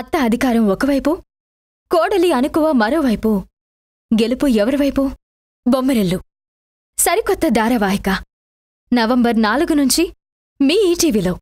అత్త అధికారం ఒకవైపు కోడలి అనుకువ మరోవైపు గెలుపు ఎవరివైపు బొమ్మరెల్లు సరికొత్త ధారావాహిక నవంబర్ నాలుగు నుంచి మీ ఈటీవీలో